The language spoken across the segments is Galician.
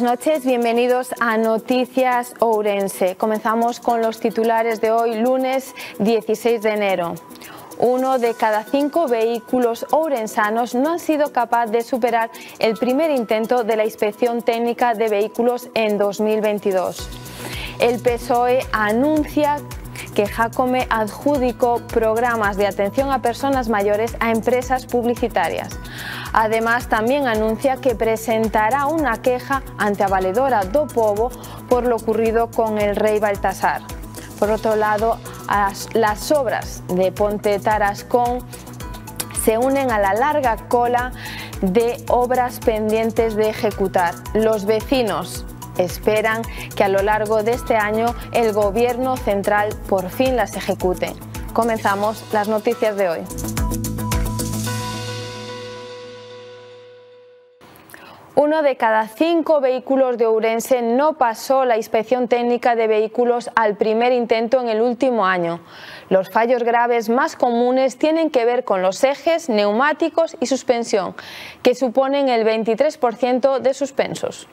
buenas noches, bienvenidos a Noticias Ourense. Comenzamos con los titulares de hoy, lunes 16 de enero. Uno de cada cinco vehículos ourensanos no han sido capaz de superar el primer intento de la inspección técnica de vehículos en 2022. El PSOE anuncia que Jacome adjudicó programas de atención a personas mayores a empresas publicitarias. Además, también anuncia que presentará una queja ante a do povo por lo ocurrido con el rey Baltasar. Por otro lado, las obras de Ponte Tarascón se unen a la larga cola de obras pendientes de ejecutar. Los vecinos esperan que a lo largo de este año el Gobierno central por fin las ejecute. Comenzamos las noticias de hoy. Uno de cada cinco vehículos de Ourense no pasó la inspección técnica de vehículos al primer intento en el último año. Los fallos graves más comunes tienen que ver con los ejes, neumáticos y suspensión, que suponen el 23% de suspensos.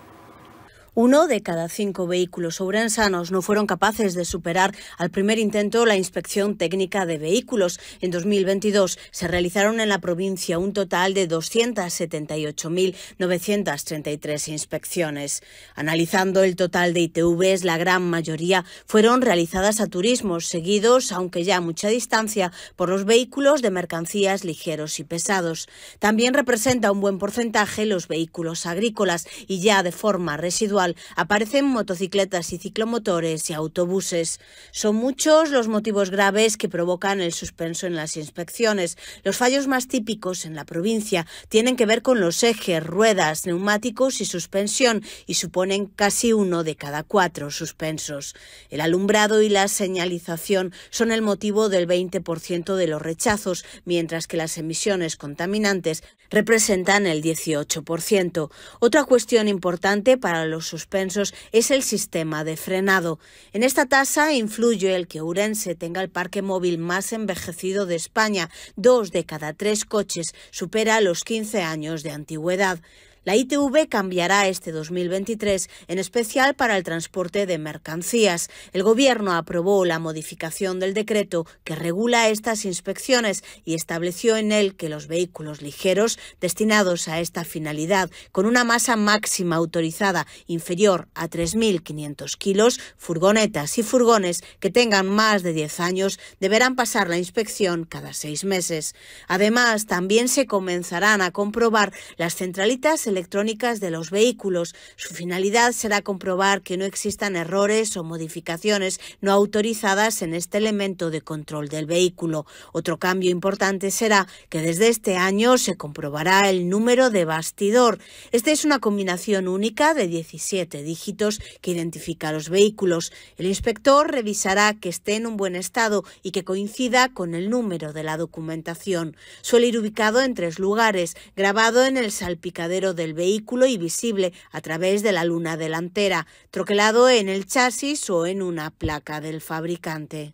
Uno de cada cinco vehículos obrensanos no fueron capaces de superar al primer intento la inspección técnica de vehículos. En 2022 se realizaron en la provincia un total de 278.933 inspecciones. Analizando el total de ITVs, la gran mayoría fueron realizadas a turismos, seguidos, aunque ya a mucha distancia, por los vehículos de mercancías ligeros y pesados. También representa un buen porcentaje los vehículos agrícolas y ya de forma residual Aparecen motocicletas y ciclomotores y autobuses. Son muchos los motivos graves que provocan el suspenso en las inspecciones. Los fallos más típicos en la provincia tienen que ver con los ejes, ruedas, neumáticos y suspensión y suponen casi uno de cada cuatro suspensos. El alumbrado y la señalización son el motivo del 20% de los rechazos, mientras que las emisiones contaminantes representan el 18%. Otra cuestión importante para los suspensos es el sistema de frenado. En esta tasa influye el que Urense tenga el parque móvil más envejecido de España. Dos de cada tres coches supera los 15 años de antigüedad. La ITV cambiará este 2023, en especial para el transporte de mercancías. El Gobierno aprobó la modificación del decreto que regula estas inspecciones y estableció en él que los vehículos ligeros destinados a esta finalidad, con una masa máxima autorizada inferior a 3.500 kilos, furgonetas y furgones que tengan más de 10 años, deberán pasar la inspección cada seis meses. Además, también se comenzarán a comprobar las centralitas electrónicas de los vehículos. Su finalidad será comprobar que no existan errores o modificaciones no autorizadas en este elemento de control del vehículo. Otro cambio importante será que desde este año se comprobará el número de bastidor. Esta es una combinación única de 17 dígitos que identifica los vehículos. El inspector revisará que esté en un buen estado y que coincida con el número de la documentación. Suele ir ubicado en tres lugares, grabado en el salpicadero de el vehículo y visible a través de la luna delantera, troquelado en el chasis o en una placa del fabricante.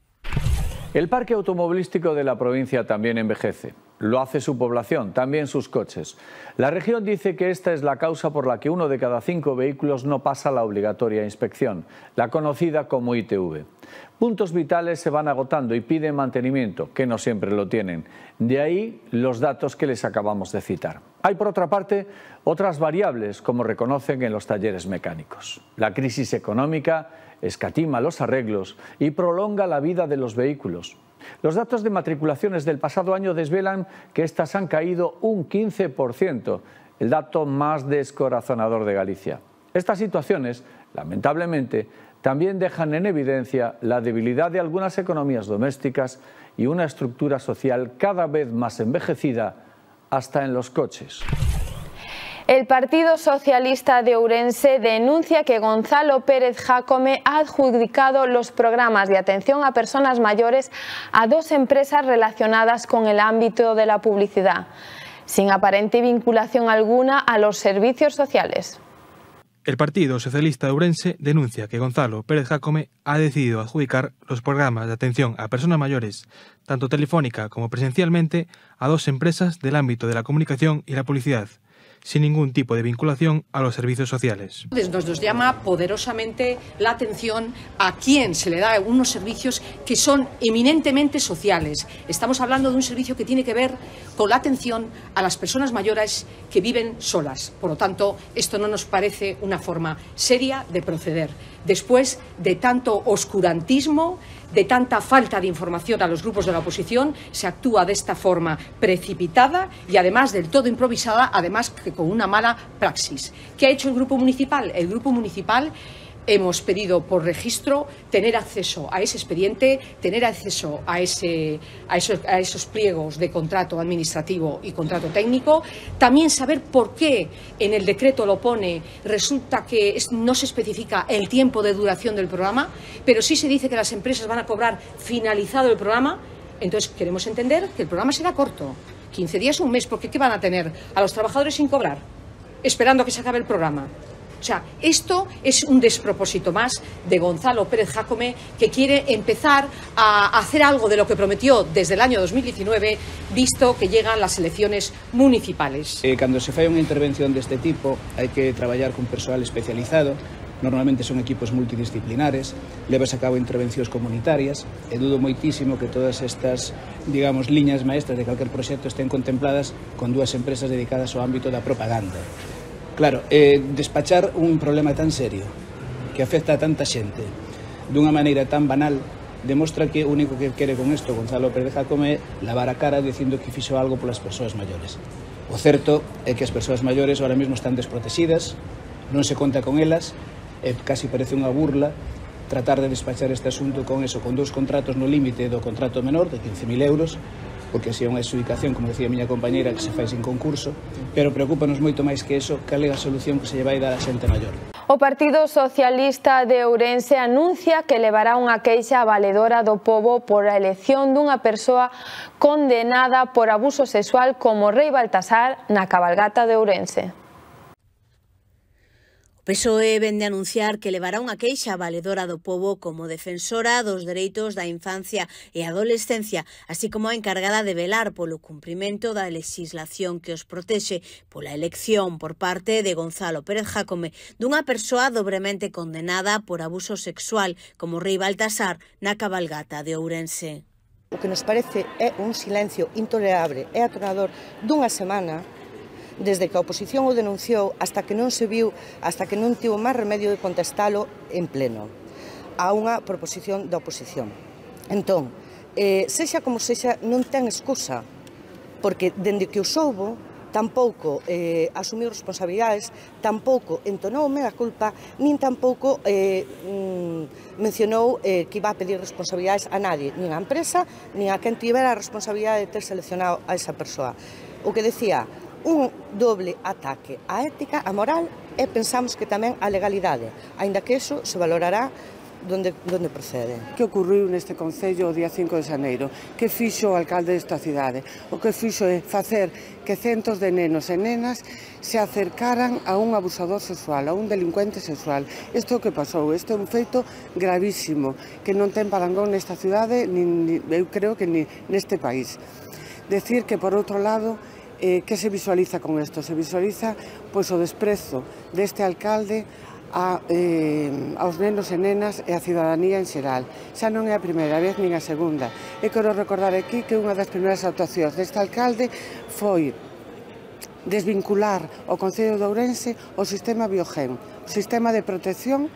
El parque automovilístico de la provincia también envejece lo hace su población, también sus coches. La región dice que esta es la causa por la que uno de cada cinco vehículos no pasa la obligatoria inspección, la conocida como ITV. Puntos vitales se van agotando y piden mantenimiento, que no siempre lo tienen. De ahí los datos que les acabamos de citar. Hay por otra parte otras variables, como reconocen en los talleres mecánicos. La crisis económica escatima los arreglos y prolonga la vida de los vehículos. Los datos de matriculaciones del pasado año desvelan que estas han caído un 15%, el dato más descorazonador de Galicia. Estas situaciones, lamentablemente, también dejan en evidencia la debilidad de algunas economías domésticas y una estructura social cada vez más envejecida hasta en los coches. El Partido Socialista de Ourense denuncia que Gonzalo Pérez Jacome ha adjudicado los programas de atención a personas mayores a dos empresas relacionadas con el ámbito de la publicidad, sin aparente vinculación alguna a los servicios sociales. El Partido Socialista de Ourense denuncia que Gonzalo Pérez Jacome ha decidido adjudicar los programas de atención a personas mayores, tanto telefónica como presencialmente, a dos empresas del ámbito de la comunicación y la publicidad, sin ningún tipo de vinculación a los servicios sociales. Nos, llama poderosamente la atención a quién se le da unos servicios que son eminentemente sociales. Estamos hablando de un servicio que tiene que ver con la atención a las personas mayores que viven solas. Por lo tanto, esto no nos parece una forma seria de proceder. Después de tanto oscurantismo, de tanta falta de información a los grupos de la oposición, se actúa de esta forma precipitada y además del todo improvisada, además que con una mala praxis. ¿Qué ha hecho el grupo municipal? El grupo municipal hemos pedido por registro tener acceso a ese expediente, tener acceso a, esos, pliegos de contrato administrativo y contrato técnico, también saber por qué en el decreto lo pone, resulta que no se especifica el tiempo de duración del programa, pero sí se dice que las empresas van a cobrar finalizado el programa, entonces queremos entender que el programa será corto, 15 días, un mes, porque ¿qué van a tener a los trabajadores sin cobrar? Esperando a que se acabe el programa. O sea, esto es un despropósito más de Gonzalo Pérez Jacome que quiere empezar a hacer algo de lo que prometió desde el año 2019, visto que llegan las elecciones municipales. Eh, cuando se falla una intervención de este tipo, hay que trabajar con personal especializado, normalmente son equipos multidisciplinares, llevas a cabo intervenciones comunitarias, He dudo muchísimo que todas estas, digamos, líneas maestras de cualquier proyecto estén contempladas con dos empresas dedicadas su ámbito de la propaganda. Claro, eh, despachar un problema tan serio que afecta a tanta xente dunha maneira tan banal demostra que o único que quere con isto Gonzalo Pérez Jacome é lavar a cara dicindo que fixo algo polas persoas maiores. O certo é que as persoas maiores ahora mesmo están desprotexidas, non se conta con elas, e casi parece unha burla tratar de despachar este asunto con eso, con dous contratos no límite do contrato menor de 15.000 euros, porque así é unha exudicación, como decía a miña compañeira, que se fai sin concurso, pero preocupanos moito máis que eso, cal é a solución que se lle vai dar a xente maior. O Partido Socialista de Ourense anuncia que levará unha queixa valedora do povo por a elección dunha persoa condenada por abuso sexual como Rei Baltasar na cabalgata de Ourense. PSOE vende anunciar que levará unha queixa valedora do povo como defensora dos dereitos da infancia e adolescencia, así como a encargada de velar polo cumprimento da legislación que os protexe pola elección por parte de Gonzalo Pérez Jacome dunha persoa dobremente condenada por abuso sexual como Rei Baltasar na cabalgata de Ourense. O que nos parece é un silencio intolerable e atonador dunha semana desde que a oposición o denunciou hasta que non se viu, hasta que non tivo máis remedio de contestalo en pleno a unha proposición da oposición. Entón, eh, sexa como sexa, non ten excusa, porque dende que o soubo, tampouco eh, asumiu responsabilidades, tampouco entonou mea culpa, nin tampouco eh, mm, mencionou eh, que iba a pedir responsabilidades a nadie, nin a empresa, nin a quen tivera a responsabilidade de ter seleccionado a esa persoa. O que decía, un doble ataque á ética, á moral e pensamos que tamén á legalidade, aínda que eso se valorará donde, donde procede. Que ocurriu neste Concello o día 5 de Xaneiro? Que fixo o alcalde desta cidade? O que fixo é facer que centos de nenos e nenas se acercaran a un abusador sexual, a un delincuente sexual. Isto é o que pasou, isto é un feito gravísimo, que non ten parangón nesta cidade, nin, eu creo que nin neste país. Decir que, por outro lado, Eh, que se visualiza con esto? Se visualiza pois, o desprezo deste alcalde a, eh, aos nenos e nenas e a cidadanía en xeral. Xa non é a primeira vez nin a segunda. E quero recordar aquí que unha das primeiras actuacións deste alcalde foi desvincular o Concello de Ourense o sistema Biogen, o sistema de protección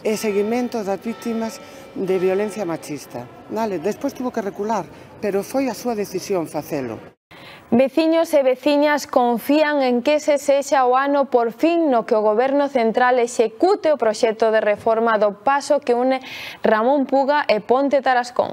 e seguimento das vítimas de violencia machista. Vale? Despois tuvo que recular, pero foi a súa decisión facelo. Veciños e veciñas confían en que se sexa o ano por fin no que o Goberno Central execute o proxecto de reforma do paso que une Ramón Puga e Ponte Tarascón.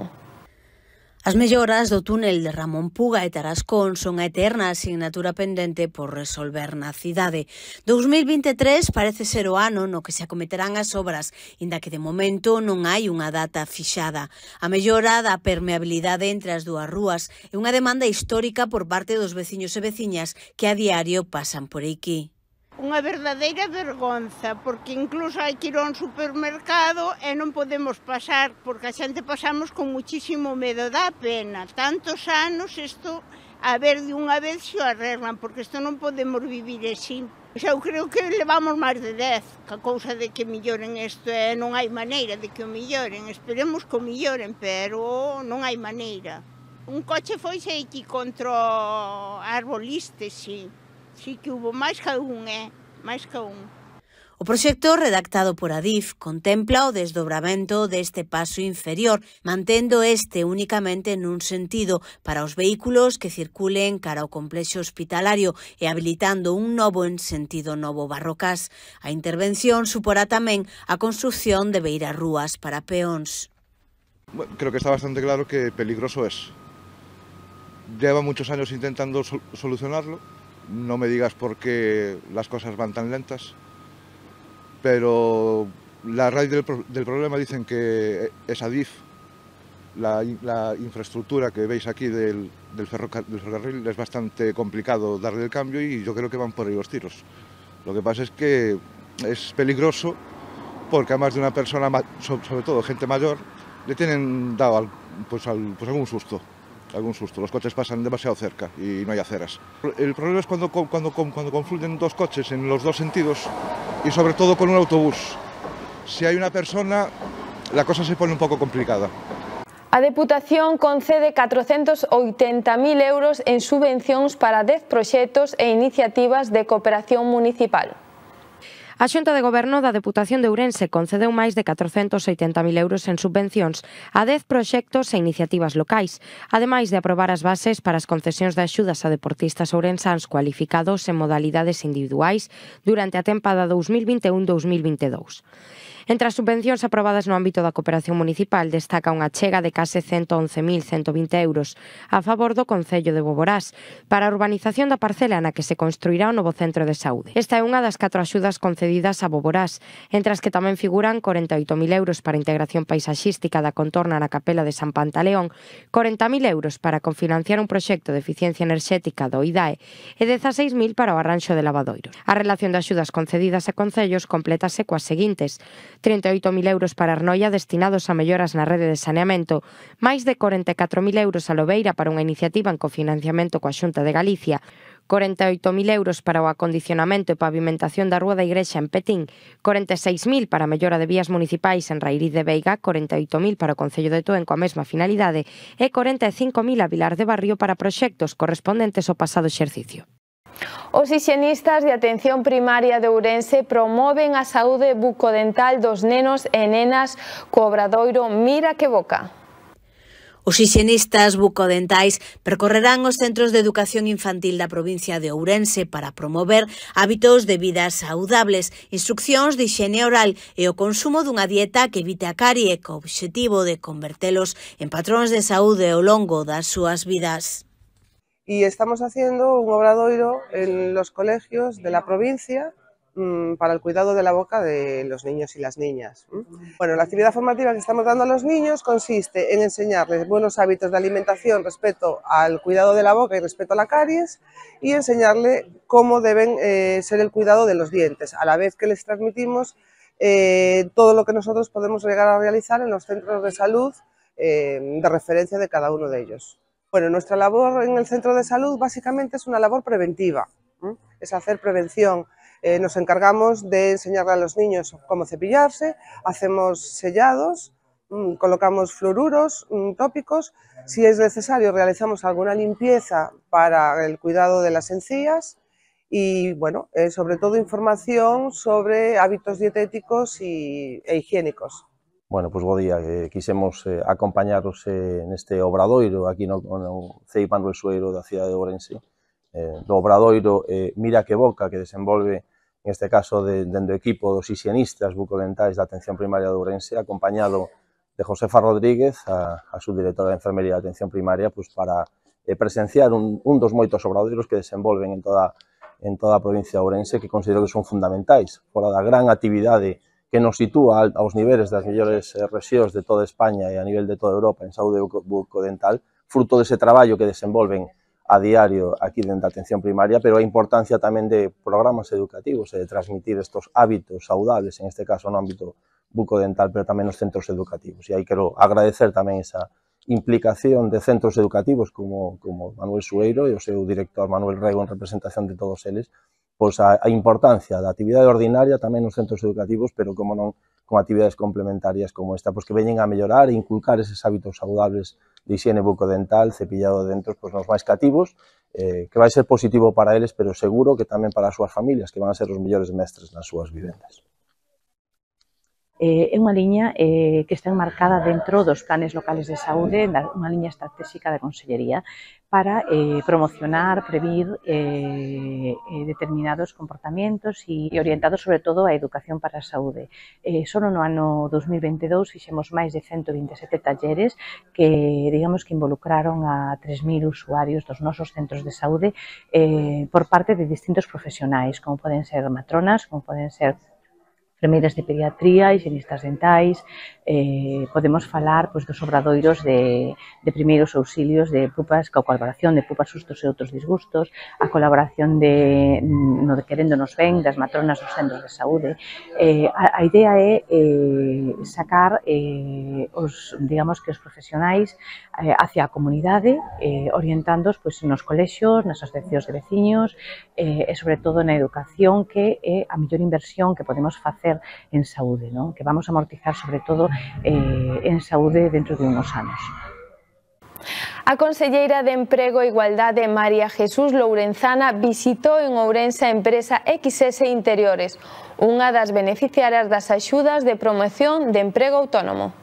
As melloras do túnel de Ramón Puga e Tarascón son a eterna asignatura pendente por resolver na cidade. 2023 parece ser o ano no que se acometerán as obras, inda que de momento non hai unha data fixada. A mellora da permeabilidade entre as dúas rúas é unha demanda histórica por parte dos veciños e veciñas que a diario pasan por aquí. Unha verdadeira vergonza, porque incluso hai que ir a un supermercado e non podemos pasar, porque a xente pasamos con muchísimo medo dá pena. Tantos anos isto a ver de unha vez se o arreglan, porque isto non podemos vivir así. O sea, eu creo que levamos máis de 10, a cousa de que milloren isto e non hai maneira de que o milloren. Esperemos que o milloren, pero non hai maneira. Un coche foi xe aquí contra o arboliste, sí. Sí que hubo máis que un, é, eh? máis que un. O proxecto redactado por Adif contempla o desdobramento deste paso inferior, mantendo este únicamente nun sentido para os vehículos que circulen cara ao complexo hospitalario e habilitando un novo en sentido novo barrocas. A intervención suporá tamén a construción de beiras rúas para peóns. Bueno, creo que está bastante claro que peligroso es. Lleva muchos años intentando sol solucionarlo, no me digas por qué las cosas van tan lentas, pero la raíz del, problema dicen que es Adif, la, infraestructura que veis aquí del, ferrocarril, es bastante complicado darle el cambio y yo creo que van por ahí los tiros. Lo que pasa es que es peligroso porque a más de una persona, sobre todo gente mayor, le tienen dado pues, pues algún susto. algún susto. Los coches pasan demasiado cerca y no hay aceras. El problema es cuando, cuando, cuando confluyen dos coches en los dos sentidos y sobre todo con un autobús. Si hay una persona, la cosa se pone un pouco complicada. A Deputación concede 480.000 euros en subvencións para 10 proxectos e iniciativas de cooperación municipal. A Xunta de Goberno da Deputación de Ourense concedeu máis de 480.000 euros en subvencións a 10 proxectos e iniciativas locais, ademais de aprobar as bases para as concesións de axudas a deportistas ourensáns cualificados en modalidades individuais durante a tempada 2021-2022. Entre as subvencións aprobadas no ámbito da cooperación municipal destaca unha chega de case 111.120 euros a favor do Concello de Boborás para a urbanización da parcela na que se construirá o novo centro de saúde. Esta é unha das catro axudas concedidas a Boborás, entre as que tamén figuran 48.000 euros para a integración paisaxística da contorna na capela de San Pantaleón, 40.000 euros para confinanciar un proxecto de eficiencia enerxética do IDAE e 16.000 para o arranxo de lavadoiro. A relación de axudas concedidas a concellos complétase coas seguintes. 38.000 euros para Arnoia destinados a melloras na rede de saneamento, máis de 44.000 euros a Lobeira para unha iniciativa en cofinanciamento coa Xunta de Galicia, 48.000 euros para o acondicionamento e pavimentación da Rúa da Igrexa en Petín, 46.000 para a mellora de vías municipais en Rairiz de Veiga, 48.000 para o Concello de Tuen coa mesma finalidade e 45.000 a Vilar de Barrio para proxectos correspondentes ao pasado exercicio. Os higienistas de atención primaria de Ourense promoven a saúde bucodental dos nenos e nenas co obradoiro Mira que boca. Os hixenistas bucodentais percorrerán os centros de educación infantil da provincia de Ourense para promover hábitos de vida saudables, instruccións de higiene oral e o consumo dunha dieta que evite a carie co obxectivo de convertelos en patróns de saúde ao longo das súas vidas. y estamos haciendo un obradoiro en los colegios de la provincia mm, para el cuidado de la boca de los niños y las niñas. Bueno, la actividad formativa que estamos dando a los niños consiste en enseñarles buenos hábitos de alimentación respecto al cuidado de la boca y respecto a la caries y enseñarles cómo deben eh, ser el cuidado de los dientes, a la vez que les transmitimos eh, todo lo que nosotros podemos llegar a realizar en los centros de salud eh, de referencia de cada uno de ellos. Bueno, nuestra labor en el centro de salud básicamente es una labor preventiva, es hacer prevención. Eh, nos encargamos de enseñarle a los niños cómo cepillarse, hacemos sellados, colocamos fluoruros tópicos, si es necesario realizamos alguna limpieza para el cuidado de las encías y bueno, eh, sobre todo información sobre hábitos dietéticos y, e higiénicos. Bueno, pois bo día, eh, quisemos eh, acompañaros eh, neste obradoiro aquí no, no CEI Manuel Sueiro da cidade de Ourense, eh, do obradoiro eh, Mira que Boca que desenvolve en este caso de, dentro do equipo dos higienistas bucodentais da Atención Primaria de Ourense, acompañado de Josefa Rodríguez, a, a subdirectora de Enfermería de Atención Primaria, pois para eh, presenciar un, un dos moitos obradoiros que desenvolven en toda en toda a provincia de Ourense que considero que son fundamentais, fora da gran actividade que nos sitúa aos niveles das mellores eh, rexións de toda España e a nivel de toda Europa en saúde bucodental, fruto dese traballo que desenvolven a diario aquí dentro da atención primaria, pero a importancia tamén de programas educativos e de transmitir estos hábitos saudables, en este caso no ámbito bucodental, pero tamén nos centros educativos. E aí quero agradecer tamén esa implicación de centros educativos como, como Manuel Sueiro e o seu director Manuel Rego en representación de todos eles, pois a, a importancia da actividade ordinaria tamén nos centros educativos, pero como non con actividades complementarias como esta, pois que veñen a mellorar e inculcar eses hábitos saudables de higiene bucodental, cepillado de dentos, pois nos máis cativos, eh, que vai ser positivo para eles, pero seguro que tamén para as súas familias, que van a ser os mellores mestres nas súas vivendas. Eh, é unha liña eh, que está enmarcada dentro dos planes locales de saúde, unha liña estratégica da Consellería, para eh, promocionar, prevenir eh, eh determinados comportamentos e orientados sobre todo á educación para a saúde. Eh, solo no ano 2022 fixemos máis de 127 talleres que, digamos, que involucraron a 3.000 usuarios dos nosos centros de saúde eh, por parte de distintos profesionais, como poden ser matronas, como poden ser enfermeiras de pediatría, higienistas dentais, eh, podemos falar pois, dos obradoiros de, de primeiros auxilios de pupas, coa colaboración de pupas sustos e outros disgustos, a colaboración de mm, no de queréndonos ben das matronas dos centros de saúde. Eh, a, a idea é eh, sacar eh, os, digamos que os profesionais eh, hacia a comunidade, eh, orientándoos pois, nos colexios, nas asociacións de veciños, eh, e sobre todo na educación, que é a mellor inversión que podemos facer facer en saúde, ¿no? que vamos a amortizar sobre todo eh, en saúde dentro de unos años. A conselleira de Emprego e Igualdade María Jesús Lourenzana visitou en Ourense a empresa XS Interiores, unha das beneficiarias das axudas de promoción de emprego autónomo.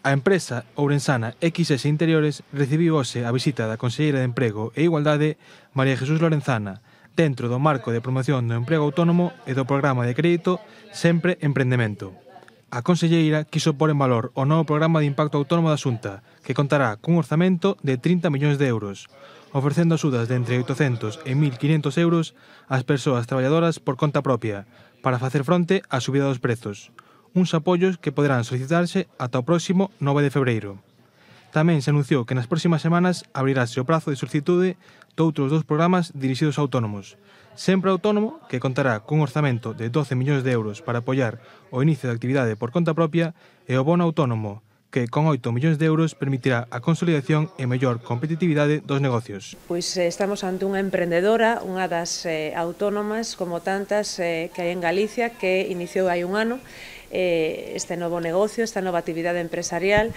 A empresa ourensana XS Interiores recibiu hoxe a visita da conselleira de Emprego e Igualdade María Jesús Lorenzana, dentro do marco de promoción do emprego autónomo e do programa de crédito Sempre Emprendemento. A conselleira quiso pôr en valor o novo programa de impacto autónomo da Xunta, que contará cun orzamento de 30 millóns de euros, ofrecendo axudas de entre 800 e 1.500 euros ás persoas traballadoras por conta propia, para facer fronte á subida dos prezos, uns apoios que poderán solicitarse ata o próximo 9 de febreiro. Tamén se anunciou que nas próximas semanas abrirase o prazo de solicitude de outros dous programas dirixidos a autónomos. Sempre autónomo, que contará cun orzamento de 12 millóns de euros para apoiar o inicio da actividade por conta propia e o bono autónomo, que con 8 millóns de euros permitirá a consolidación e mellor competitividade dos negocios. Pois eh, estamos ante unha emprendedora, unha das eh, autónomas como tantas eh, que hai en Galicia que iniciou hai un ano eh, este novo negocio, esta nova actividade empresarial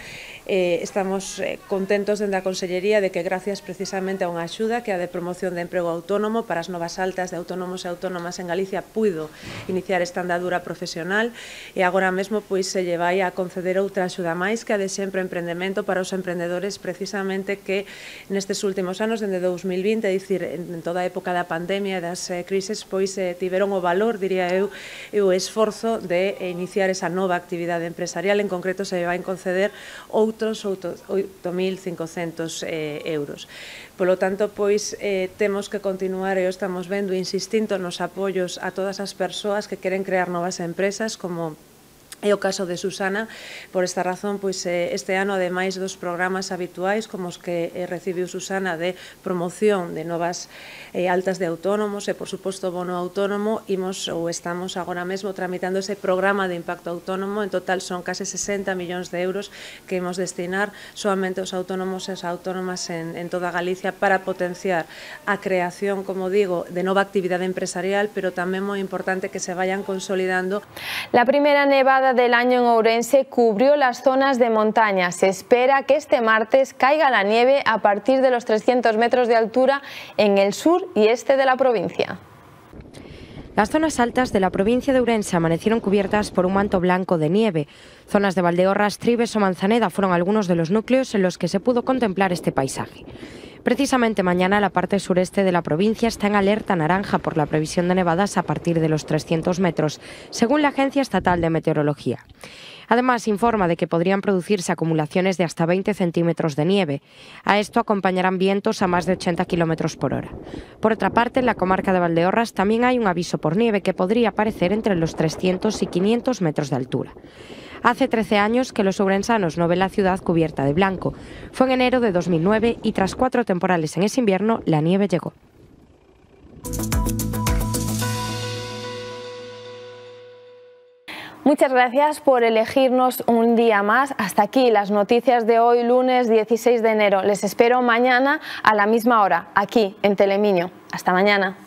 eh, estamos eh, contentos dende a Consellería de que gracias precisamente a unha axuda que a de promoción de emprego autónomo para as novas altas de autónomos e autónomas en Galicia puido iniciar esta andadura profesional e agora mesmo pois se lle vai a conceder outra axuda máis que a de sempre emprendemento para os emprendedores precisamente que nestes últimos anos, dende 2020, é dicir, en toda a época da pandemia e das eh, crises, pois eh, tiveron o valor, diría eu, e o esforzo de iniciar esa nova actividade empresarial, en concreto se vai conceder outra outros 8.500 eh, euros. Polo tanto, pois, eh, temos que continuar e estamos vendo insistindo nos apoios a todas as persoas que queren crear novas empresas como É o caso de Susana, por esta razón, pois eh, este ano, ademais dos programas habituais, como os que eh, recibiu Susana de promoción de novas eh, altas de autónomos e, por suposto, bono autónomo, imos ou estamos agora mesmo tramitando ese programa de impacto autónomo, en total son case 60 millóns de euros que imos destinar soamente aos autónomos e as autónomas en, en toda Galicia para potenciar a creación, como digo, de nova actividade empresarial, pero tamén moi importante que se vayan consolidando. La primeira nevada del año en Ourense cubrió las zonas de montaña. Se espera que este martes caiga la nieve a partir de los 300 metros de altura en el sur y este de la provincia. Las zonas altas de la provincia de Ourense amanecieron cubiertas por un manto blanco de nieve. Zonas de Valdeorras, Tribes o Manzaneda fueron algunos de los núcleos en los que se pudo contemplar este paisaje. Precisamente mañana la parte sureste de la provincia está en alerta naranja por la previsión de nevadas a partir de los 300 metros, según la Agencia Estatal de Meteorología. Además, informa de que podrían producirse acumulaciones de hasta 20 centímetros de nieve. A esto acompañarán vientos a más de 80 kilómetros por hora. Por otra parte, en la comarca de Valdeorras también hay un aviso por nieve que podría aparecer entre los 300 y 500 metros de altura. Hace 13 años que los sobrensanos no ven la ciudad cubierta de blanco. Fue en enero de 2009 y tras cuatro temporales en ese invierno, la nieve llegó. Muchas gracias por elegirnos un día más. Hasta aquí las noticias de hoy, lunes 16 de enero. Les espero mañana a la misma hora, aquí en Telemiño. Hasta mañana.